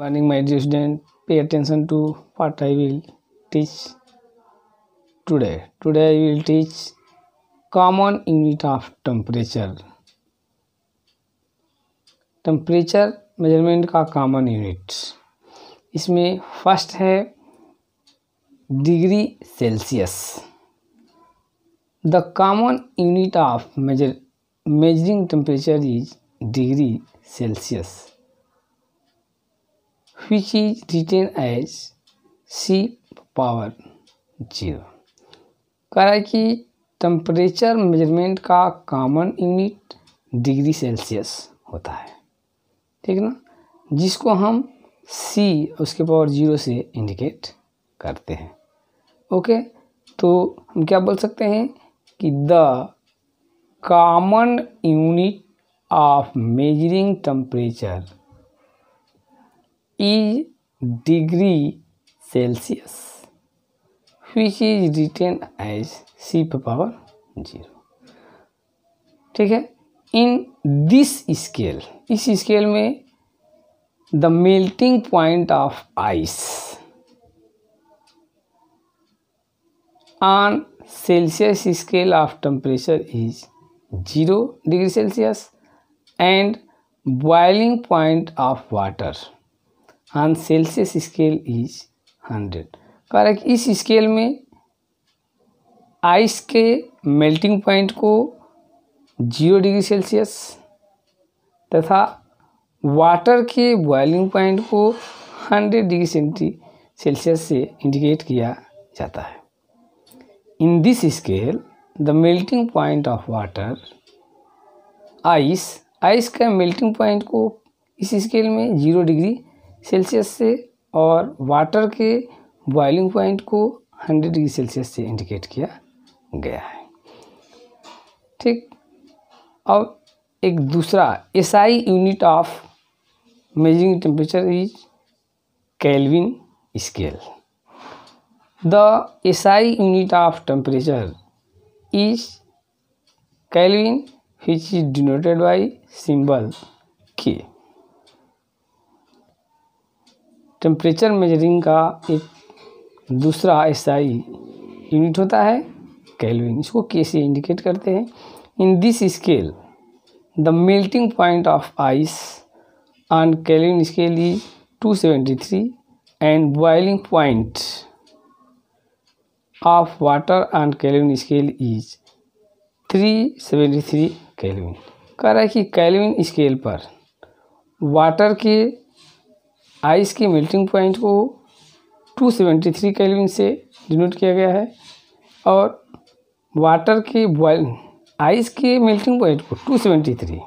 Warning my dear student, pay attention to what I will teach today. Today I will teach common unit of temperature. Temperature measurement का common unit इसमें first है degree Celsius the common unit of measure measuring temperature is degree Celsius which is written as C power zero. कह रहा है कि temperature measurement का common unit degree Celsius होता है ठीक ना जिसको हम सी उसके पावर जीरो से इंडिकेट करते हैं ओके तो हम क्या बोल सकते हैं कि the common unit of measuring temperature is e degree Celsius which is written as C power zero ठीक है इन दिस स्केल इस स्केल में the melting point of ice on Celsius scale of temperature is zero degree Celsius and boiling point of water and Celsius scale is hundred correct इस स्केल में ice के melting point को zero degree Celsius तथा water के boiling point को hundred degree centi Celsius से indicate किया जाता है in this scale the melting point of water ice ice का मेल्टिंग पॉइंट को इस स्केल में जीरो डिग्री सेल्सियस से और वाटर के बॉइलिंग पॉइंट को हंड्रेड डिग्री सेल्सियस से इंडिकेट किया गया है ठीक अब एक दूसरा SI unit of measuring temperature is Kelvin scale the SI unit of temperature is Kelvin which is denoted by symbol K temperature measuring का एक दूसरा ईसाई यूनिट होता है कैलविन इसको के से इंडिकेट करते हैं in this scale the melting point of ice on Kelvin scale is 273 and boiling point of water on Kelvin scale is 373 Kelvin कह रहा है कि कैलविन स्केल पर वाटर के आइस के मेल्टिंग पॉइंट को 273 सेवेंटी से डिनोट किया गया है और वाटर के बॉइल आइस के मेल्टिंग पॉइंट को 273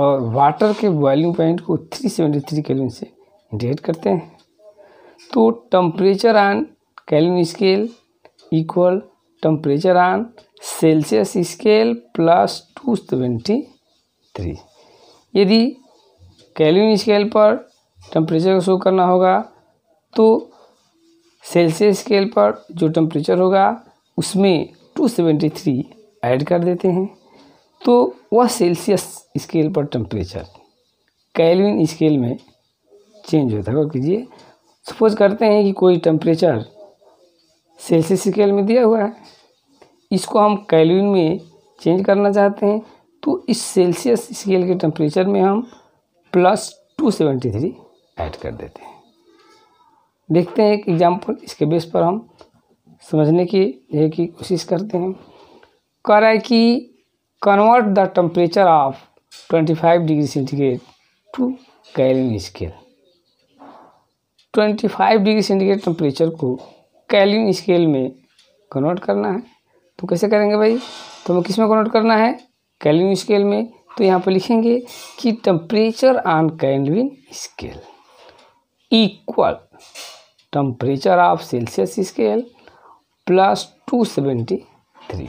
और वाटर के बॉइलिंग पॉइंट को 373 सेवेंटी से इंडिकेट करते हैं तो temperature on Kelvin scale equal temperature on Celsius scale plus two seventy three यदि कैलिन स्केल पर टेम्परेचर को शो करना होगा तो सेल्सियस स्केल पर जो टेम्परेचर होगा उसमें 273 ऐड कर देते हैं तो वह सेल्सियस स्केल पर टेम्परेचर कैलविन स्केल में चेंज होता है कीजिए सपोज करते हैं कि कोई टेम्परेचर सेल्सियस स्केल में दिया हुआ है इसको हम कैलविन में चेंज करना चाहते हैं तो इस सेल्सियस स्केल के टेम्परेचर में हम plus two seventy three add कर देते हैं देखते हैं एक एग्जाम्पल इसके बेस पर हम समझने की यह की कोशिश करते हैं कह रहा है कि convert the temperature of 25 degree centigrade to Kelvin scale 25 degree centigrade temperature को कैलिन स्केल में कन्वर्ट करना है तो कैसे करेंगे भाई तो हमें किस में कन्वर्ट करना है कैलिन स्केल में तो यहाँ पर लिखेंगे कि temperature on Kelvin scale equal of Celsius scale plus two seventy three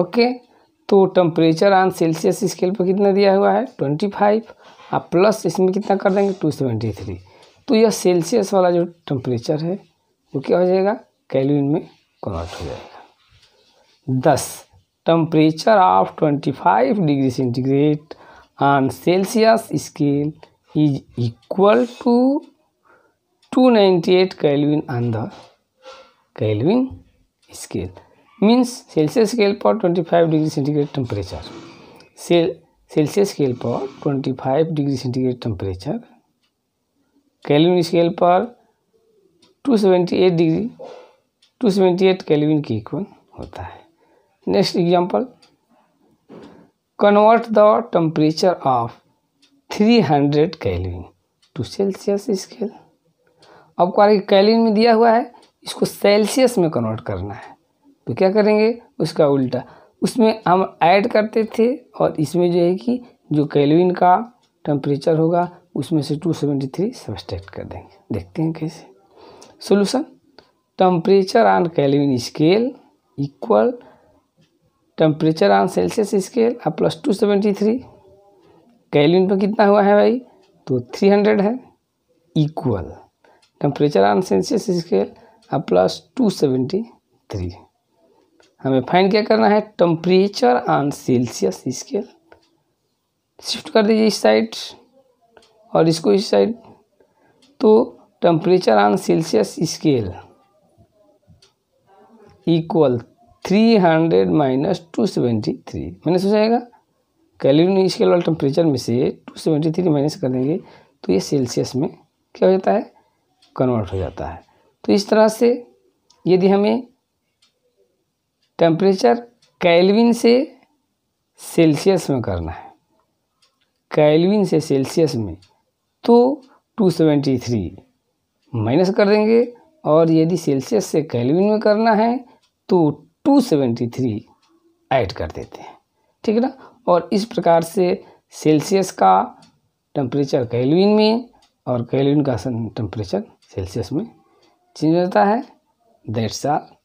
okay तो टेम्परेचर ऑन सेल्सियस स्केल पर कितना दिया हुआ है ट्वेंटी फाइव और प्लस इसमें कितना कर देंगे टू सेवेंटी थ्री तो यह सेल्सियस वाला जो टेम्परेचर है वो क्या हो जाएगा कैलविन में कन्वर्ट हो जाएगा दस temperature of twenty five degree centigrade on Celsius scale is equal to two eight Kelvin on the Kelvin scale means Celsius scale पर twenty five degree centigrade temperature सेल सेल्सियस स्केल पर twenty five degree centigrade temperature Kelvin scale पर two seventy eight degree two seventy eight Kelvin की equal होता है next example convert the temperature of three hundred Kelvin to Celsius scale कह रहे kelvin में दिया हुआ है इसको सेल्सियस में कन्वर्ट करना है तो क्या करेंगे उसका उल्टा उसमें हम ऐड करते थे और इसमें जो है कि जो कैलविन का टेम्परेचर होगा उसमें से 273 सेवेंटी थ्री सब्सट्रैक्ट कर देंगे देखते हैं कैसे solution temperature on Kelvin scale equal temperature on Celsius scale और plus two seventy three Kelvin पर कितना हुआ है भाई तो थ्री हंड्रेड है equal temperature on Celsius scale और प्लस टू सेवेंटी थ्री हमें फाइंड क्या करना है temperature on Celsius scale shift कर दीजिए इस साइड और इसको इस साइड तो temperature on Celsius scale equal three hundred minus two seventy three मैंने सोचा कैलोरीनिशियल वाले टेम्परेचर में से टू सेवेंटी थ्री माइनस कर देंगे तो ये सेल्सियस में क्या हो जाता है कन्वर्ट हो जाता है तो इस तरह से यदि हमें टेम्परेचर कैलविन से सेल्सियस में करना है कैलविन से सेल्सियस में तो 273 माइनस कर देंगे और यदि सेल्सियस से कैलविन में करना है तो 273 ऐड कर देते हैं ठीक है ना और इस प्रकार से सेल्सियस का टेम्परेचर कैलविन में और कैलविन का टेम्परेचर सेल्सियस में चेंज होता है दैट्स आर